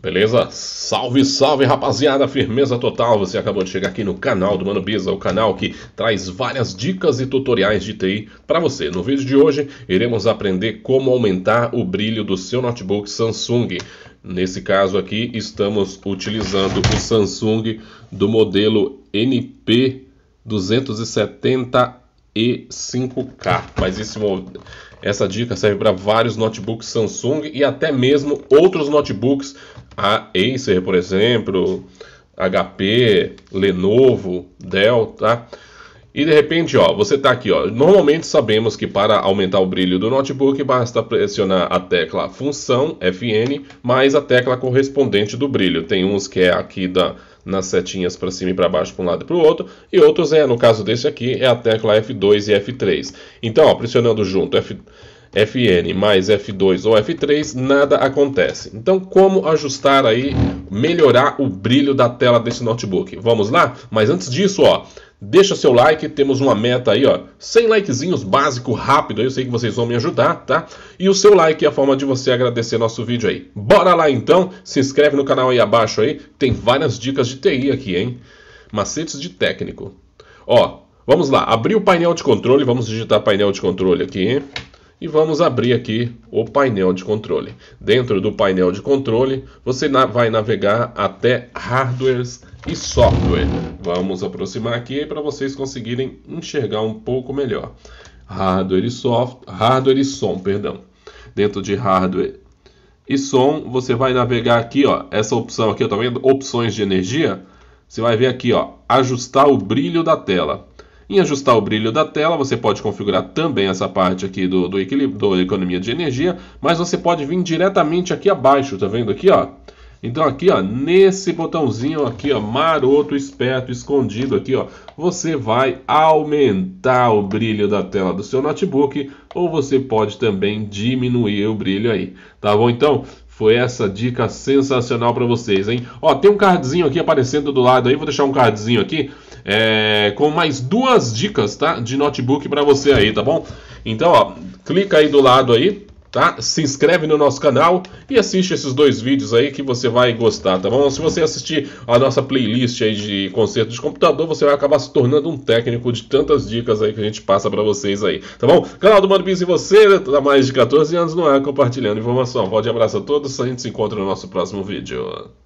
Beleza? Salve, salve rapaziada, firmeza total. Você acabou de chegar aqui no canal do Mano Biza, o canal que traz várias dicas e tutoriais de TI para você. No vídeo de hoje, iremos aprender como aumentar o brilho do seu notebook Samsung. Nesse caso aqui, estamos utilizando o Samsung do modelo NP270 e 5K. Mas esse, essa dica serve para vários notebooks Samsung e até mesmo outros notebooks, a Acer, por exemplo, HP, Lenovo, Dell, tá? E de repente, ó, você está aqui, ó. Normalmente sabemos que para aumentar o brilho do notebook basta pressionar a tecla função FN mais a tecla correspondente do brilho. Tem uns que é aqui da nas setinhas para cima e para baixo, para um lado e para o outro, e outros é, no caso desse aqui, é a tecla F2 e F3. Então, ó, pressionando junto F, Fn mais F2 ou F3, nada acontece. Então, como ajustar aí, melhorar o brilho da tela desse notebook? Vamos lá? Mas antes disso, ó, Deixa seu like, temos uma meta aí, ó. 100 likezinhos básico, rápido, eu sei que vocês vão me ajudar, tá? E o seu like é a forma de você agradecer nosso vídeo aí. Bora lá então, se inscreve no canal aí abaixo aí, tem várias dicas de TI aqui, hein? Macetes de técnico. Ó, vamos lá, abrir o painel de controle, vamos digitar painel de controle aqui e vamos abrir aqui o painel de controle. Dentro do painel de controle, você na vai navegar até Hardwares e software. Vamos aproximar aqui para vocês conseguirem enxergar um pouco melhor. Hardware e software, hardware e som, perdão. Dentro de hardware e som, você vai navegar aqui, ó, essa opção aqui, tá vendo? Opções de energia. Você vai ver aqui, ó, ajustar o brilho da tela. Em ajustar o brilho da tela, você pode configurar também essa parte aqui do, do equilíbrio, da economia de energia, mas você pode vir diretamente aqui abaixo, tá vendo aqui, ó? Então aqui, ó, nesse botãozinho aqui, ó, maroto, esperto, escondido aqui, ó, você vai aumentar o brilho da tela do seu notebook ou você pode também diminuir o brilho aí, tá bom? Então, foi essa dica sensacional para vocês, hein? Ó, tem um cardzinho aqui aparecendo do lado aí, vou deixar um cardzinho aqui é, com mais duas dicas, tá? De notebook para você aí, tá bom? Então, ó, clica aí do lado aí, tá? Se inscreve no nosso canal e assiste esses dois vídeos aí que você vai gostar, tá bom? Se você assistir a nossa playlist aí de concertos de computador, você vai acabar se tornando um técnico de tantas dicas aí que a gente passa para vocês aí, tá bom? Canal do Mano Bis e você, há mais de 14 anos no ar, compartilhando informação. Um forte abraço a todos, a gente se encontra no nosso próximo vídeo.